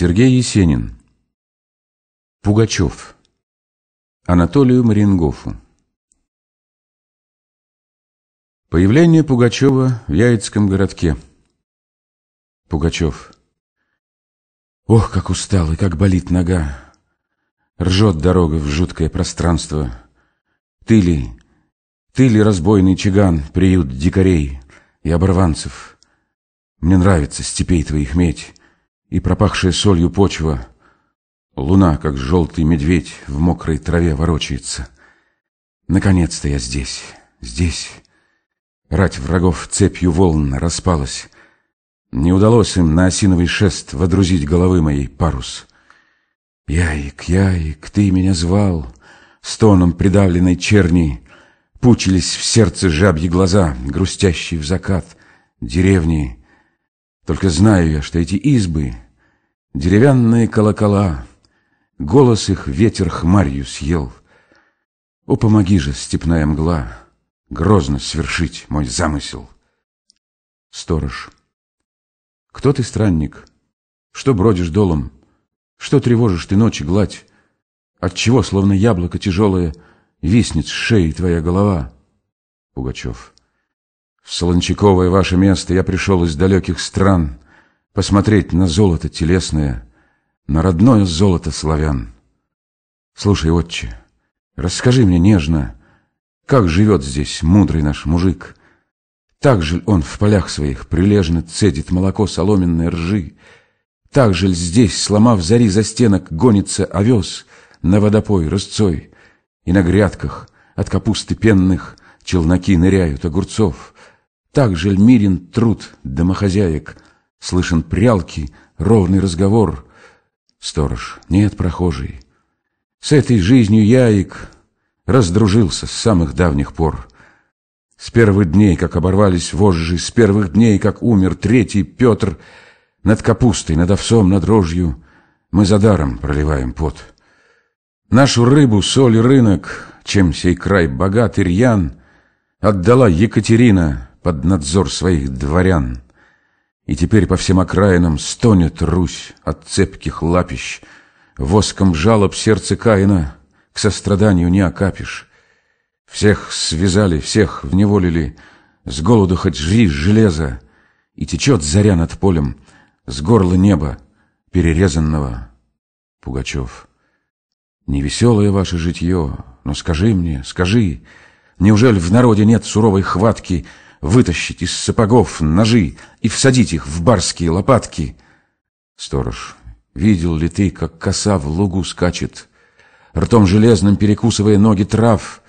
Сергей Есенин. Пугачев. Анатолию Марингофу. Появление Пугачева в Яицком городке. Пугачев. Ох, как устал и как болит нога. Ржет дорога в жуткое пространство. Ты ли, ты ли разбойный чиган, приют дикарей и оборванцев? Мне нравится степей твоих медь и пропахшая солью почва. Луна, как желтый медведь, в мокрой траве ворочается. Наконец-то я здесь, здесь. Рать врагов цепью волн распалась. Не удалось им на осиновый шест водрузить головы моей парус. Яик, яик, ты меня звал, стоном придавленной черни. Пучились в сердце жабьи глаза, грустящие в закат, деревни — только знаю я, что эти избы — деревянные колокола, Голос их ветер хмарью съел. О, помоги же, степная мгла, Грозно свершить мой замысел. Сторож. Кто ты, странник? Что бродишь долом? Что тревожишь ты ночи гладь? Отчего, словно яблоко тяжелое, Виснет с шеи твоя голова? Пугачев. Солончаковое ваше место, я пришел из далеких стран посмотреть на золото телесное, на родное золото славян. Слушай, отче, расскажи мне нежно, как живет здесь мудрый наш мужик. Так же он в полях своих прилежно цедит молоко соломенной ржи, так же здесь, сломав зари за стенок, гонится овес на водопой рысцой, и на грядках от капусты пенных челноки ныряют огурцов — так жельмирен труд домохозяек, Слышен прялки, ровный разговор. Сторож, нет прохожий. С этой жизнью яик Раздружился с самых давних пор. С первых дней, как оборвались вожжи, С первых дней, как умер третий Петр, Над капустой, над овсом, над рожью Мы за даром проливаем пот. Нашу рыбу, соль и рынок, Чем сей край богат Ирьян Отдала Екатерина — под надзор своих дворян. И теперь по всем окраинам стонет Русь от цепких лапищ, Воском жалоб сердце Каина к состраданию не окапишь. Всех связали, всех вневолили, с голоду хоть жри железо, И течет заря над полем с горла неба перерезанного. Пугачев. Невеселое ваше житье, но скажи мне, скажи, Неужели в народе нет суровой хватки вытащить из сапогов ножи и всадить их в барские лопатки. Сторож, видел ли ты, как коса в лугу скачет, ртом железным перекусывая ноги трав,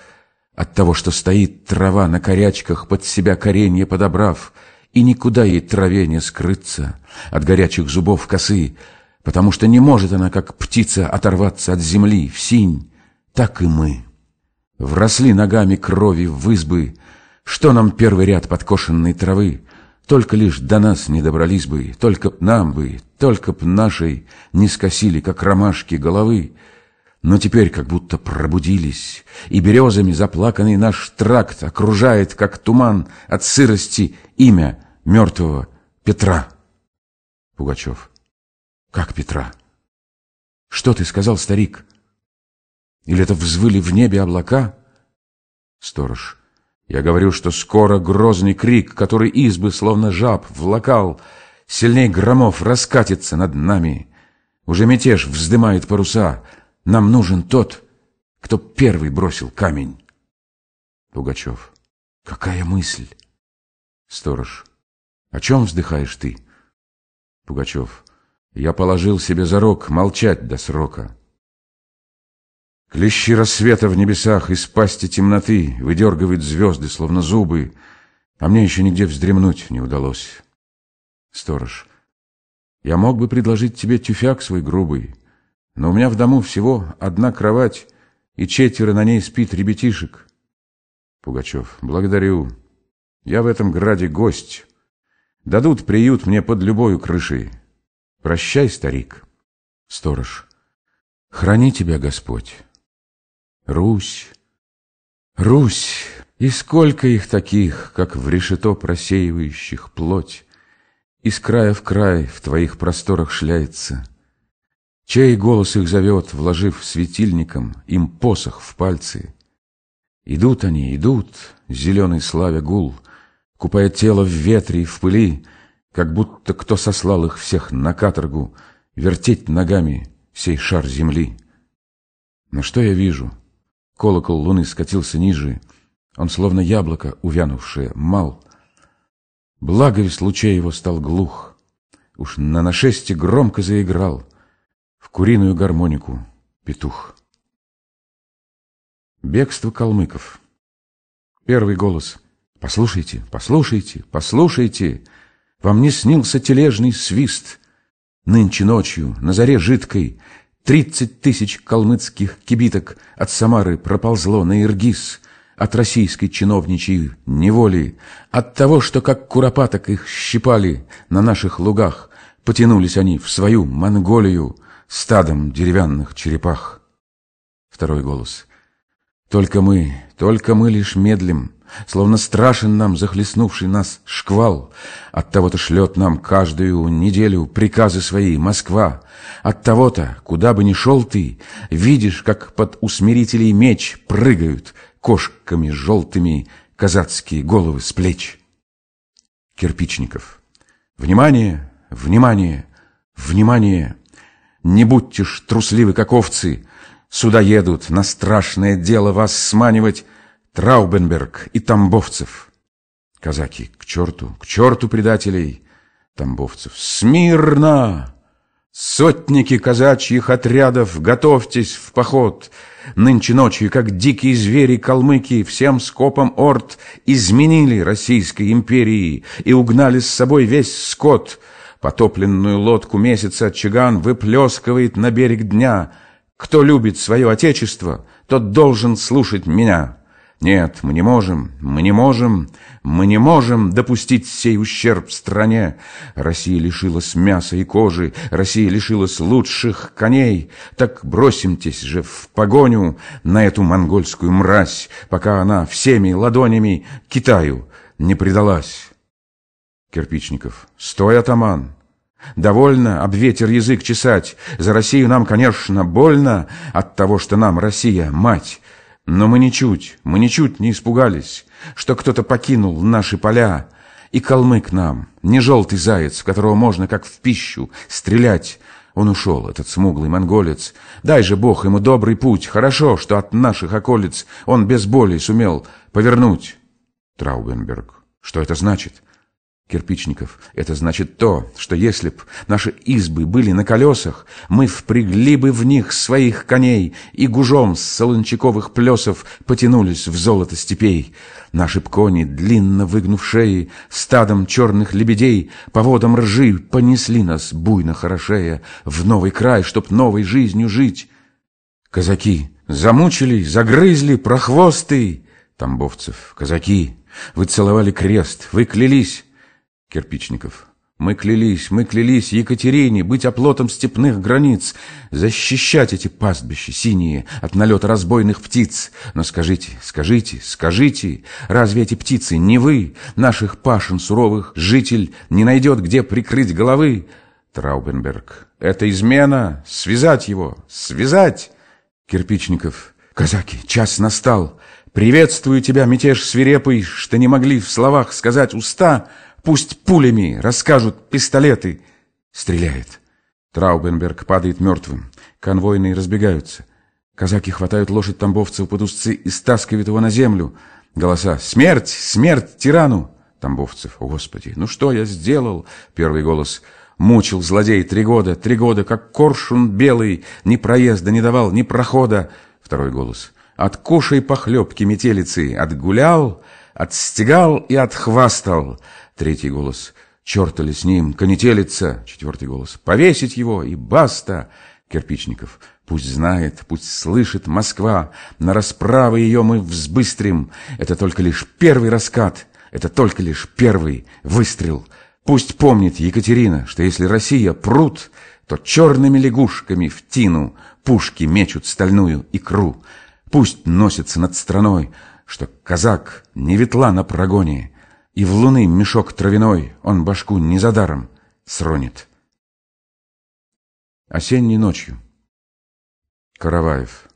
от того, что стоит трава на корячках, под себя коренье подобрав, и никуда ей траве не скрыться от горячих зубов косы, потому что не может она, как птица, оторваться от земли в синь, так и мы. Вросли ногами крови в избы, что нам первый ряд подкошенной травы? Только лишь до нас не добрались бы, Только б нам бы, только б нашей Не скосили, как ромашки, головы. Но теперь как будто пробудились, И березами заплаканный наш тракт Окружает, как туман от сырости, Имя мертвого Петра. Пугачев. Как Петра? Что ты сказал, старик? Или это взвыли в небе облака? Сторож. Я говорю, что скоро грозный крик, который избы, словно жаб, влакал сильней громов раскатится над нами. Уже мятеж вздымает паруса. Нам нужен тот, кто первый бросил камень. Пугачев. Какая мысль? Сторож. О чем вздыхаешь ты? Пугачев. Я положил себе за рог молчать до срока. Клещи рассвета в небесах из пасти темноты выдергивают звезды, словно зубы, а мне еще нигде вздремнуть не удалось. Сторож, я мог бы предложить тебе тюфяк свой грубый, но у меня в дому всего одна кровать, и четверо на ней спит ребятишек. Пугачев, благодарю. Я в этом граде гость. Дадут приют мне под любой крышей. Прощай, старик. Сторож, храни тебя Господь. Русь, Русь, и сколько их таких, как в решето просеивающих плоть, Из края в край в твоих просторах шляется. Чей голос их зовет, вложив светильником им посох в пальцы? Идут они, идут, зеленый славя гул, Купая тело в ветре и в пыли, Как будто кто сослал их всех на каторгу Вертеть ногами сей шар земли. Но что я вижу — Колокол луны скатился ниже. Он словно яблоко, увянувшее, мал. Благовест лучей его стал глух. Уж на нашесте громко заиграл. В куриную гармонику петух. Бегство калмыков. Первый голос. «Послушайте, послушайте, послушайте! Вам не снился тележный свист!» Нынче ночью, на заре жидкой, Тридцать тысяч калмыцких кибиток от Самары проползло на Иргиз, от российской чиновничьей неволи, от того, что как куропаток их щипали на наших лугах, потянулись они в свою Монголию стадом деревянных черепах. Второй голос. «Только мы, только мы лишь медлим». Словно страшен нам захлестнувший нас шквал, от того то шлет нам каждую неделю приказы свои Москва. от того то куда бы ни шел ты, видишь, как под усмирителей меч прыгают кошками желтыми казацкие головы с плеч. Кирпичников. Внимание, внимание, внимание! Не будьте ж трусливы, как овцы! Сюда едут на страшное дело вас сманивать — Траубенберг и Тамбовцев. Казаки, к черту, к черту предателей! Тамбовцев, смирно! Сотники казачьих отрядов, готовьтесь в поход! Нынче ночью, как дикие звери калмыки, всем скопом орд изменили Российской империи и угнали с собой весь скот. Потопленную лодку месяца чаган выплескивает на берег дня. Кто любит свое отечество, тот должен слушать меня». Нет, мы не можем, мы не можем, мы не можем допустить сей ущерб стране. Россия лишилась мяса и кожи, Россия лишилась лучших коней. Так бросимтесь же в погоню на эту монгольскую мразь, пока она всеми ладонями Китаю не предалась. Кирпичников. Стой, атаман! Довольно об ветер язык чесать. За Россию нам, конечно, больно от того, что нам Россия, мать, но мы ничуть, мы ничуть не испугались, что кто-то покинул наши поля. И калмык нам, не желтый заяц, в которого можно как в пищу стрелять. Он ушел, этот смуглый монголец. Дай же Бог ему добрый путь. Хорошо, что от наших околиц он без боли сумел повернуть. Траубенберг. Что это значит? Кирпичников, это значит то, что если б наши избы были на колесах, мы впрягли бы в них своих коней и гужом с солончаковых плесов потянулись в золото степей. Наши б кони, длинно выгнув шеи, стадом черных лебедей по водам ржи понесли нас буйно хорошея в новый край, чтоб новой жизнью жить. Казаки замучили, загрызли, прохвосты. Тамбовцев, казаки, вы целовали крест, вы клялись, Кирпичников. Мы клялись, мы клялись Екатерине быть оплотом степных границ, защищать эти пастбища синие от налета разбойных птиц. Но скажите, скажите, скажите, разве эти птицы не вы, наших пашин суровых, житель не найдет, где прикрыть головы? Траубенберг. Это измена. Связать его. Связать. Кирпичников. Казаки, час настал. Приветствую тебя, мятеж свирепый, что не могли в словах сказать уста, Пусть пулями расскажут пистолеты. Стреляет. Траубенберг падает мертвым. Конвойные разбегаются. Казаки хватают лошадь тамбовцев под узцы и стаскивают его на землю. Голоса «Смерть! Смерть тирану!» Тамбовцев. «О, Господи! Ну что я сделал?» Первый голос. «Мучил злодей три года, три года, как коршун белый, ни проезда не давал, ни прохода!» Второй голос. «Откушай похлебки метелицы, отгулял, отстигал и отхвастал, Третий голос. «Черт ли с ним! Конетелиться!» Четвертый голос. «Повесить его! И баста!» Кирпичников. «Пусть знает, пусть слышит Москва! На расправы ее мы взбыстрим! Это только лишь первый раскат! Это только лишь первый выстрел! Пусть помнит Екатерина, что если Россия прут, то черными лягушками в тину пушки мечут стальную икру. Пусть носится над страной, что казак не ветла на прогоне, и в луны мешок травяной он башку не за даром сронит. Осенней ночью. Караваев.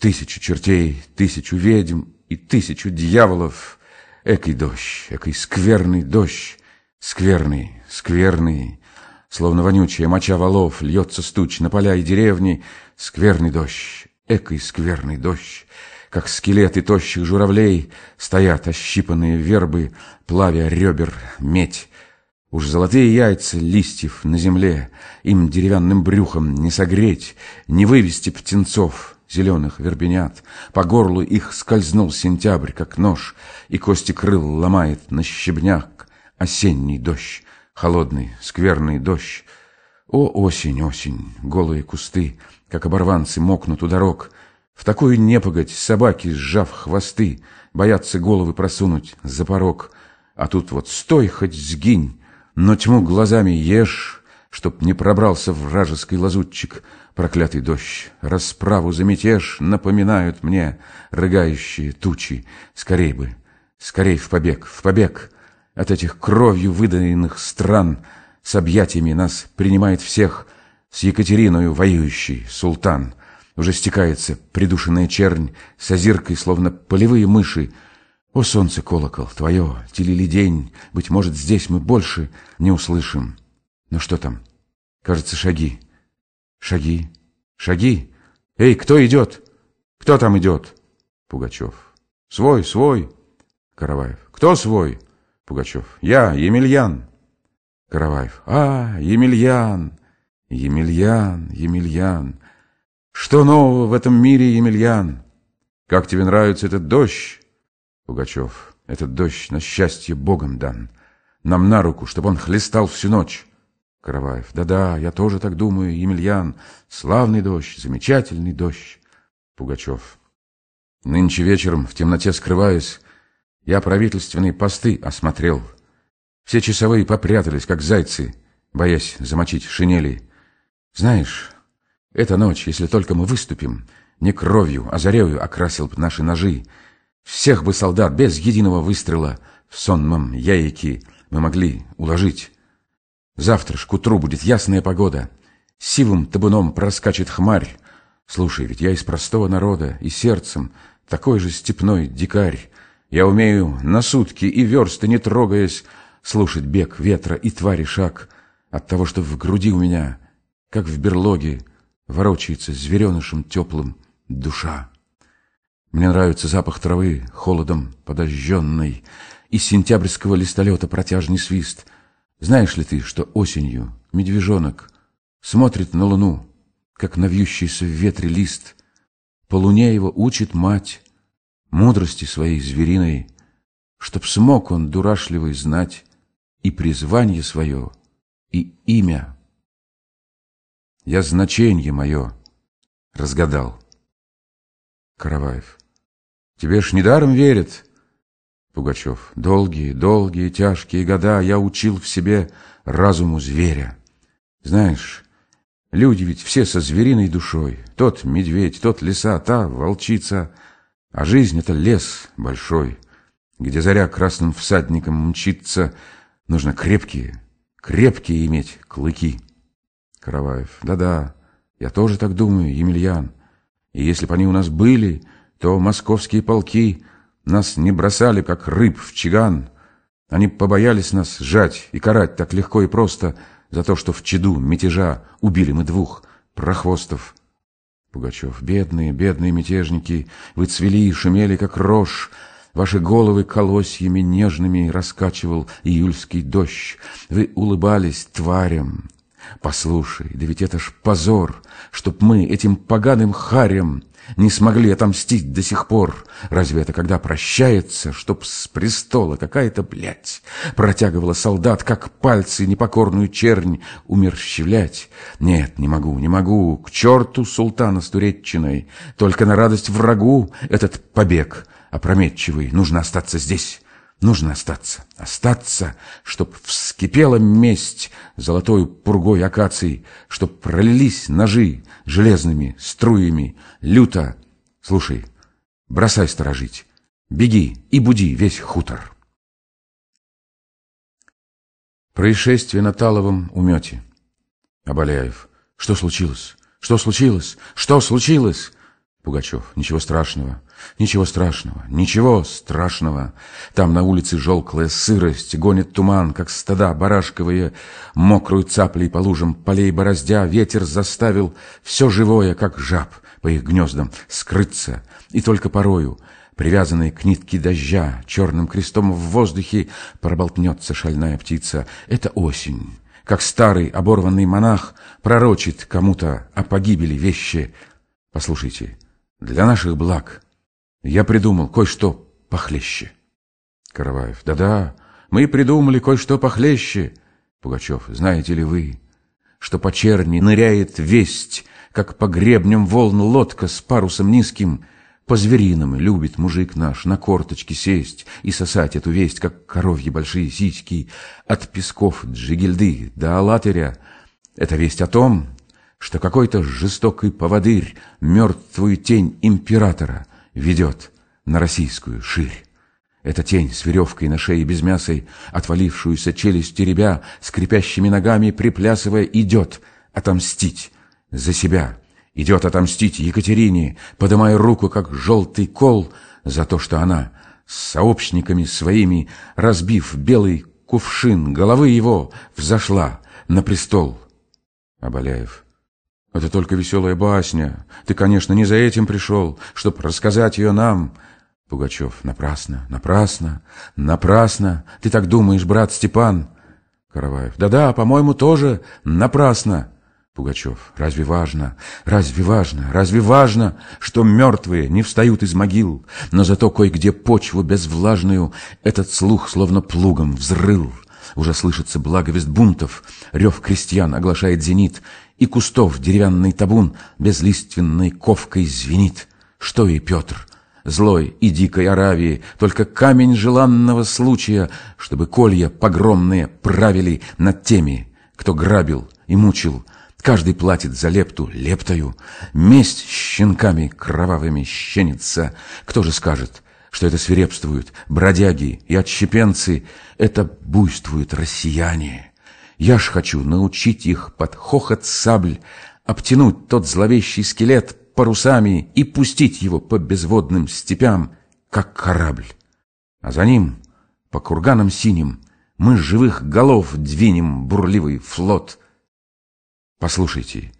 Тысячу чертей, тысячу ведьм и тысячу дьяволов. Экий дождь, экий скверный дождь, скверный, скверный. Словно вонючая моча валов льется стуч на поля и деревни. Скверный дождь, экой скверный дождь как скелеты тощих журавлей, Стоят ощипанные вербы, плавя ребер медь. Уж золотые яйца листьев на земле Им деревянным брюхом не согреть, Не вывести птенцов — зеленых вербенят. По горлу их скользнул сентябрь, как нож, И кости крыл ломает на щебняк Осенний дождь, холодный, скверный дождь. О, осень, осень, голые кусты, Как оборванцы мокнут у дорог, в такую непогодь собаки, сжав хвосты, боятся головы просунуть за порог. А тут вот стой, хоть сгинь, но тьму глазами ешь, чтоб не пробрался вражеский лазутчик. Проклятый дождь, расправу заметешь, напоминают мне рыгающие тучи. Скорей бы, скорей в побег, в побег от этих кровью выданных стран. С объятиями нас принимает всех, с Екатериною воюющий султан — уже стекается придушенная чернь с озиркой, словно полевые мыши. О, солнце, колокол, твое, телили день, быть может, здесь мы больше не услышим. Но ну что там? Кажется, шаги. Шаги. Шаги. Эй, кто идет? Кто там идет? Пугачев. Свой, свой. Караваев. Кто свой? Пугачев. Я, Емельян. Караваев. А, Емельян. Емельян, Емельян. Что нового в этом мире, Емельян? Как тебе нравится этот дождь? Пугачев, этот дождь на счастье Богом дан. Нам на руку, чтобы он хлестал всю ночь. Караваев, да-да, я тоже так думаю, Емельян. Славный дождь, замечательный дождь. Пугачев, нынче вечером, в темноте скрываясь, я правительственные посты осмотрел. Все часовые попрятались, как зайцы, боясь замочить шинели. Знаешь... Эта ночь, если только мы выступим, не кровью, а зарею окрасил б наши ножи. Всех бы солдат без единого выстрела в сонном яйке мы могли уложить. Завтра ж к утру будет ясная погода. Сивым табуном проскачет хмарь. Слушай, ведь я из простого народа и сердцем такой же степной дикарь. Я умею на сутки и версты не трогаясь слушать бег ветра и твари шаг от того, что в груди у меня, как в берлоге, Ворочается зверенышем теплым душа. Мне нравится запах травы, холодом подожженной, и сентябрьского листолета протяжный свист. Знаешь ли ты, что осенью медвежонок смотрит на луну, как навьющийся вьющийся в ветре лист? По луне его учит мать мудрости своей звериной, чтоб смог он дурашливый знать и призвание свое, и имя я значение мое разгадал. Караваев. Тебе ж недаром верят. Пугачев. Долгие, долгие, тяжкие года я учил в себе разуму зверя. Знаешь, люди ведь все со звериной душой. Тот медведь, тот лиса, та волчица. А жизнь — это лес большой, где заря красным всадником мчится. Нужно крепкие, крепкие иметь клыки. Караваев. «Да-да, я тоже так думаю, Емельян. И если бы они у нас были, то московские полки нас не бросали, как рыб в чиган. Они побоялись нас сжать и карать так легко и просто за то, что в чаду мятежа убили мы двух прохвостов». Пугачев. «Бедные, бедные мятежники, вы цвели и шумели, как рожь». Ваши головы колосьями нежными раскачивал июльский дождь. Вы улыбались тварям, Послушай, да ведь это ж позор, чтоб мы этим поганым харем не смогли отомстить до сих пор. Разве это когда прощается, чтоб с престола какая-то блядь протягивала солдат, как пальцы непокорную чернь, умерщвлять? Нет, не могу, не могу, к черту султана с Туреччиной. Только на радость врагу этот побег опрометчивый, нужно остаться здесь, Нужно остаться, остаться, чтоб вскипела месть золотой пургой акаций, чтоб пролились ножи железными струями, люто. Слушай, бросай сторожить, беги и буди весь хутор. Происшествие на Таловом умете. Обаляев. Что случилось? Что случилось? Что случилось? Пугачев. Ничего страшного, ничего страшного, ничего страшного. Там на улице желклая сырость, гонит туман, как стада барашковые, мокрую цаплей по лужам, полей бороздя, ветер заставил все живое, как жаб, по их гнездам, скрыться. И только порою, привязанной к нитке дождя, черным крестом в воздухе проболтнется шальная птица. Это осень как старый оборванный монах пророчит кому-то о погибели вещи. Послушайте, для наших благ. Я придумал кое-что похлеще. Караваев. Да-да, мы придумали кое-что похлеще. Пугачев. Знаете ли вы, что по черни ныряет весть, как по гребням волн лодка с парусом низким, по-звериному любит мужик наш на корточки сесть и сосать эту весть, как коровьи большие сиськи, от песков джигельды до Алатыря. Это весть о том, что какой-то жестокий поводырь мертвую тень императора ведет на российскую ширь. Эта тень с веревкой на шее без мясой, отвалившуюся челюсть теребя, скрипящими ногами приплясывая, идет отомстить за себя. Идет отомстить Екатерине, подымая руку, как желтый кол, за то, что она с сообщниками своими, разбив белый кувшин головы его, взошла на престол. Абаляев это только веселая басня. Ты, конечно, не за этим пришел, чтобы рассказать ее нам. Пугачев, напрасно, напрасно, напрасно. Ты так думаешь, брат Степан? Караваев, да-да, по-моему, тоже напрасно. Пугачев, разве важно, разве важно, разве важно, что мертвые не встают из могил, но зато кое-где почву безвлажную этот слух словно плугом взрыл. Уже слышится благовест бунтов, рев крестьян оглашает зенит, и кустов деревянный табун безлиственной ковкой звенит. Что и Петр, злой и дикой Аравии, только камень желанного случая, чтобы колья погромные правили над теми, кто грабил и мучил, Каждый платит за лепту лептою, месть щенками кровавыми щенится. Кто же скажет, что это свирепствуют бродяги и отщепенцы, это буйствуют россияне? Я ж хочу научить их под хохот сабль обтянуть тот зловещий скелет парусами и пустить его по безводным степям, как корабль. А за ним, по курганам синим, мы живых голов двинем бурливый флот. Послушайте,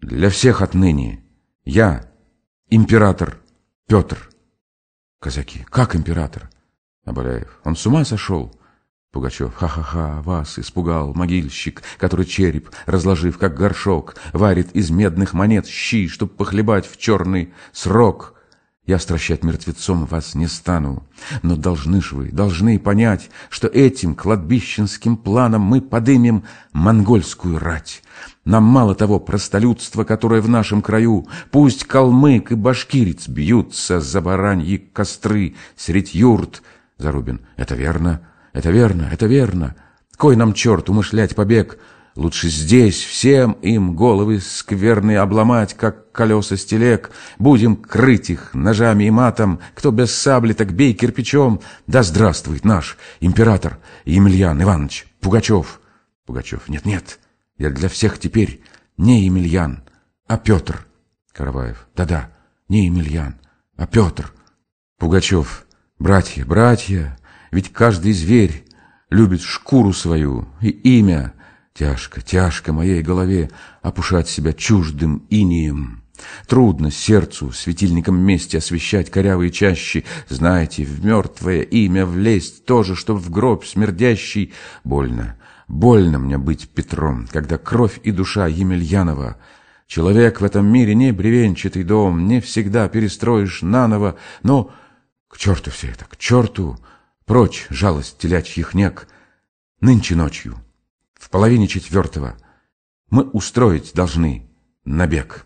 для всех отныне я император Петр. Казаки, как император? Абаляев, он с ума сошел? Пугачев. Ха-ха-ха, вас испугал могильщик, который череп, разложив как горшок, варит из медных монет щи, чтоб похлебать в черный срок. Я стращать мертвецом вас не стану, но должны ж вы, должны понять, что этим кладбищенским планом мы подымем монгольскую рать. Нам мало того простолюдства, которое в нашем краю, пусть калмык и башкирец бьются за бараньи костры средь юрт. Зарубин. Это верно. Это верно, это верно. Кой нам черт умышлять побег? Лучше здесь всем им головы скверные обломать, как колеса стелек. Будем крыть их ножами и матом. Кто без сабли, так бей кирпичом. Да здравствует наш император Емельян Иванович Пугачев. Пугачев. Нет-нет, я для всех теперь не Емельян, а Петр. Караваев. Да-да, не Емельян, а Петр. Пугачев. Братья, братья, ведь каждый зверь любит шкуру свою и имя. Тяжко, тяжко моей голове опушать себя чуждым инием. Трудно сердцу светильником мести освещать корявые чащи. Знаете, в мертвое имя влезть тоже, чтоб в гроб смердящий. Больно, больно мне быть Петром, когда кровь и душа Емельянова. Человек в этом мире не бревенчатый дом, не всегда перестроишь наново, но... К черту все это, к черту! Прочь, жалость телячьих нег. нынче ночью, в половине четвертого, мы устроить должны набег».